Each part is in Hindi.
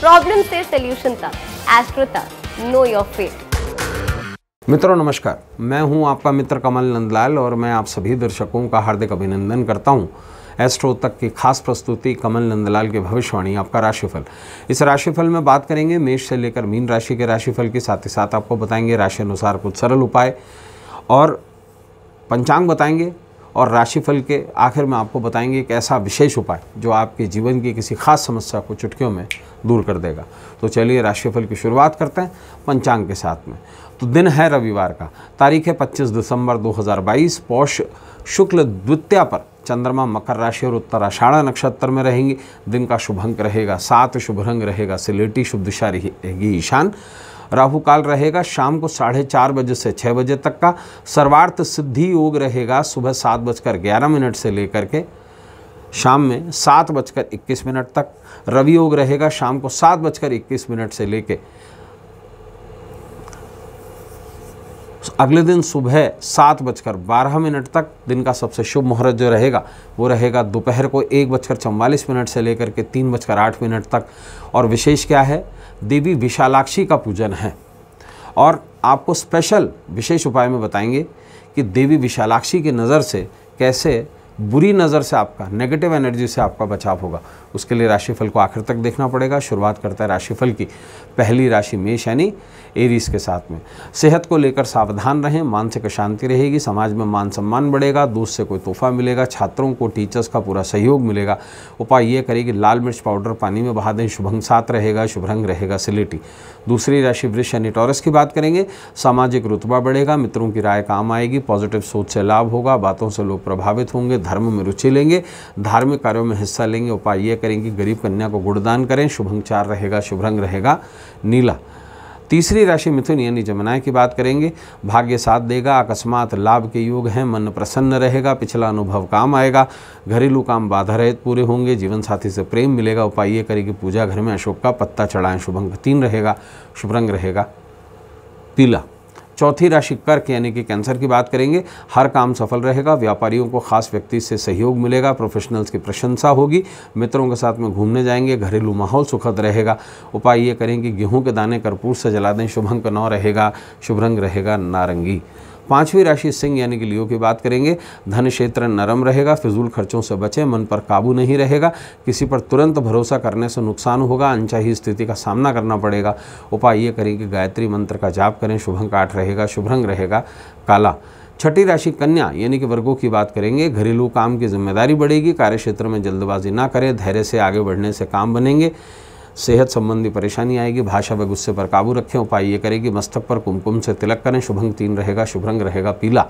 प्रॉब्लम से सोल्यूशन तक एस्ट्रो तक नो योर फेट मित्रों नमस्कार मैं हूं आपका मित्र कमल नंदलाल और मैं आप सभी दर्शकों का हार्दिक अभिनंदन करता हूं एस्ट्रो तक की खास प्रस्तुति कमल नंदलाल की भविष्यवाणी आपका राशिफल इस राशिफल में बात करेंगे मेष से लेकर मीन राशि के राशिफल के साथ ही साथ आपको बताएंगे राशि अनुसार कुछ सरल उपाय और पंचांग बताएंगे और राशिफल के आखिर में आपको बताएंगे एक ऐसा विशेष उपाय जो आपके जीवन की किसी खास समस्या को चुटकियों में दूर कर देगा तो चलिए राशिफल की शुरुआत करते हैं पंचांग के साथ में तो दिन है रविवार का तारीख है 25 दिसंबर 2022 पौष शुक्ल द्वितीया पर चंद्रमा मकर राशि और उत्तराषाढ़ा नक्षत्र में रहेंगे दिन का शुभ अंक रहेगा सात शुभ रंग रहेगा सिलेटी शुभ दिशा रहेगी ईशान राहु काल रहेगा शाम को साढ़े चार बजे से छः बजे तक का सर्वार्थ सिद्धि योग रहेगा सुबह सात बजकर ग्यारह मिनट से लेकर के शाम में सात बजकर इक्कीस मिनट तक रवि योग रहेगा शाम को सात बजकर इक्कीस मिनट से लेके अगले दिन सुबह सात बजकर बारह मिनट तक दिन का सबसे शुभ मुहूर्त जो रहेगा वो रहेगा दोपहर को एक बजकर चौवालीस मिनट से लेकर के तीन बजकर आठ मिनट तक और विशेष क्या है देवी विशालाक्षी का पूजन है और आपको स्पेशल विशेष उपाय में बताएंगे कि देवी विशालाक्षी की नज़र से कैसे बुरी नज़र से आपका नेगेटिव एनर्जी से आपका बचाव होगा उसके लिए राशिफल को आखिर तक देखना पड़ेगा शुरुआत करता है राशिफल की पहली राशि मेष यानी एरीज के साथ में सेहत को लेकर सावधान रहें मानसिक शांति रहेगी समाज में मान सम्मान बढ़ेगा दोस्त से कोई तोहफा मिलेगा छात्रों को टीचर्स का पूरा सहयोग मिलेगा उपाय ये करेगी लाल मिर्च पाउडर पानी में बहा दें शुभंग साथ रहेगा शुभरंग रहेगा सिलेटी दूसरी राशि वृक्ष यानी टॉरस की बात करेंगे सामाजिक रुतबा बढ़ेगा मित्रों की राय काम आएगी पॉजिटिव सोच से लाभ होगा बातों से लोग प्रभावित होंगे धर्म में रुचि लेंगे धार्मिक कार्यों में हिस्सा लेंगे उपाय ये करेंगे गरीब कन्या को गुणदान करें चार रहेगा शुभरंग रहेगा नीला तीसरी राशि मिथुन यानी जमुनाए की बात करेंगे भाग्य साथ देगा अकस्मात लाभ के योग हैं मन प्रसन्न रहेगा पिछला अनुभव काम आएगा घरेलू काम बाधा रहित पूरे होंगे जीवन साथी से प्रेम मिलेगा उपाय ये करेगी पूजा घर में अशोक का पत्ता चढ़ाएं शुभंग तीन रहेगा शुभ रंग रहेगा पीला चौथी राशि कर्क यानी कि कैंसर की बात करेंगे हर काम सफल रहेगा व्यापारियों को खास व्यक्ति से सहयोग मिलेगा प्रोफेशनल्स की प्रशंसा होगी मित्रों के साथ में घूमने जाएंगे घरेलू माहौल सुखद रहेगा उपाय ये करें कि गेहूँ के दाने कर्पूर से जला दें शुभंक नौ रहेगा शुभ रंग रहेगा नारंगी पाँचवीं राशि सिंह यानी कि लियो की बात करेंगे धन क्षेत्र नरम रहेगा फिजूल खर्चों से बचें मन पर काबू नहीं रहेगा किसी पर तुरंत भरोसा करने से नुकसान होगा अनचाही स्थिति का सामना करना पड़ेगा उपाय ये करें कि गायत्री मंत्र का जाप करें शुभंग काठ रहेगा शुभ रंग रहेगा काला छठी राशि कन्या यानी कि वर्गों की बात करेंगे घरेलू काम की जिम्मेदारी बढ़ेगी कार्य क्षेत्र में जल्दबाजी ना करें धैर्य से आगे बढ़ने से काम बनेंगे सेहत संबंधी परेशानी आएगी भाषा व गुस्से पर काबू रखें उपाय ये करेगी मस्तक पर कुमकुम से तिलक करें शुभंग तीन रहेगा शुभ रंग रहेगा पीला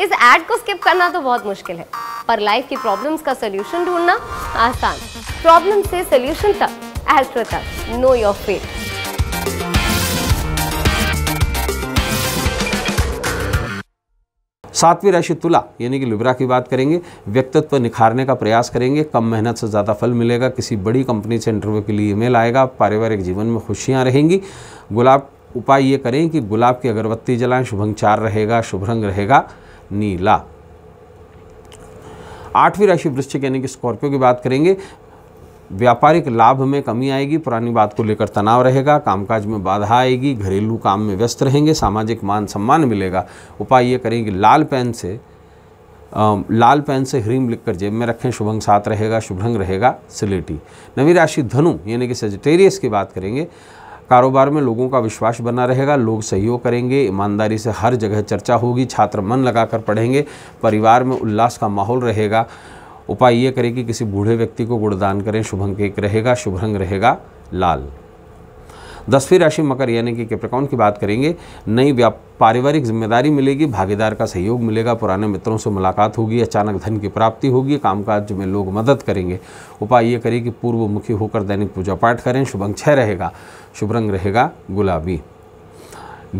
इस एड को स्किप करना तो बहुत मुश्किल है पर लाइफ की प्रॉब्लम्स का सोल्यूशन ढूंढना आसान प्रॉब्लम से सलूशन तक एस्ट्रो तक नो योर फेथ सातवीं राशि तुला यानी कि लिब्रा की बात करेंगे व्यक्तित्व निखारने का प्रयास करेंगे कम मेहनत से ज़्यादा फल मिलेगा किसी बड़ी कंपनी से इंटरव्यू के लिए ईमेल आएगा पारिवारिक जीवन में खुशियाँ रहेंगी गुलाब उपाय ये करें कि गुलाब की अगरबत्ती जलाएं चार रहेगा शुभ रंग रहेगा नीला आठवीं राशि वृश्चिक यानी कि स्कॉर्पियो की बात करेंगे व्यापारिक लाभ में कमी आएगी पुरानी बात को लेकर तनाव रहेगा कामकाज में बाधा आएगी घरेलू काम में व्यस्त रहेंगे सामाजिक मान सम्मान मिलेगा उपाय ये करेंगे लाल पेन से आ, लाल पेन से ह्रीम लिखकर जेब में रखें शुभंग साथ रहेगा शुभंग रहेगा सिलेटी नवी राशि धनु यानी कि सजिटेरियस की बात करेंगे कारोबार में लोगों का विश्वास बना रहेगा लोग सहयोग करेंगे ईमानदारी से हर जगह चर्चा होगी छात्र मन लगाकर पढ़ेंगे परिवार में उल्लास का माहौल रहेगा उपाय ये करें कि किसी बूढ़े व्यक्ति को गुणदान करें शुभंक एक रहेगा शुभ रंग रहेगा लाल दसवीं राशि मकर यानी कि कैप्रिकॉन की बात करेंगे नई पारिवारिक जिम्मेदारी मिलेगी भागीदार का सहयोग मिलेगा पुराने मित्रों से मुलाकात होगी अचानक धन की प्राप्ति होगी कामकाज में लोग मदद करेंगे उपाय ये करें कि पूर्व मुखी होकर दैनिक पूजा पाठ करें शुभ अंक छः रहेगा शुभ रंग रहेगा गुलाबी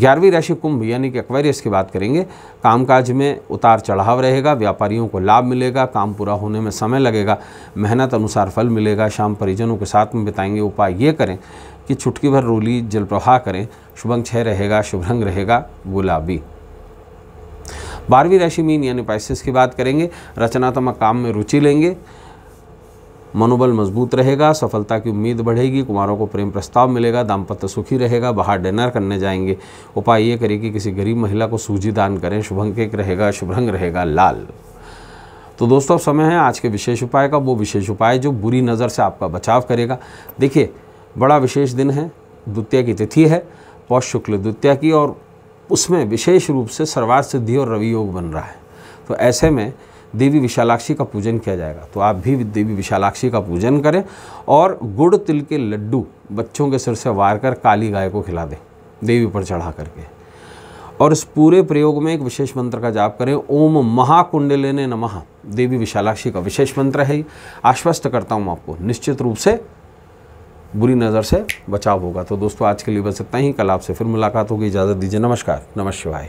ग्यारहवीं राशि कुंभ यानी कि एक्वेरियस की बात करेंगे कामकाज में उतार चढ़ाव रहेगा व्यापारियों को लाभ मिलेगा काम पूरा होने में समय लगेगा मेहनत अनुसार फल मिलेगा शाम परिजनों के साथ में बिताएंगे उपाय ये करें कि छुटकी भर रोली जल प्रवाह करें शुभंग छह रहेगा शुभ रंग रहेगा गुलाबी बारहवीं राशि मीन यानी पाइसिस की बात करेंगे रचनात्मक काम में रुचि लेंगे मनोबल मजबूत रहेगा सफलता की उम्मीद बढ़ेगी कुमारों को प्रेम प्रस्ताव मिलेगा दाम्पत्य सुखी रहेगा बाहर डिनर करने जाएंगे उपाय ये करें कि किसी गरीब महिला को सूजी दान करें शुभंकेक रहेगा शुभरंग रहेगा लाल तो दोस्तों अब समय है आज के विशेष उपाय का वो विशेष उपाय जो बुरी नज़र से आपका बचाव करेगा देखिए बड़ा विशेष दिन है द्वितीय की तिथि है पौष शुक्ल द्वितीय की और उसमें विशेष रूप से सर्वार्थ सिद्धि और रवि योग बन रहा है तो ऐसे में देवी विशालाक्षी का पूजन किया जाएगा तो आप भी देवी विशालाक्षी का पूजन करें और गुड़ तिल के लड्डू बच्चों के सिर से वार कर काली गाय को खिला दें देवी पर चढ़ा करके और इस पूरे प्रयोग में एक विशेष मंत्र का जाप करें ओम महाकुंडलिने नमः देवी विशालाक्षी का विशेष मंत्र है आश्वस्त करता हूँ आपको निश्चित रूप से बुरी नज़र से बचाव होगा तो दोस्तों आज के लिए बस इतना ही कल आपसे फिर मुलाकात होगी इजाज़त दीजिए नमस्कार नमस्कार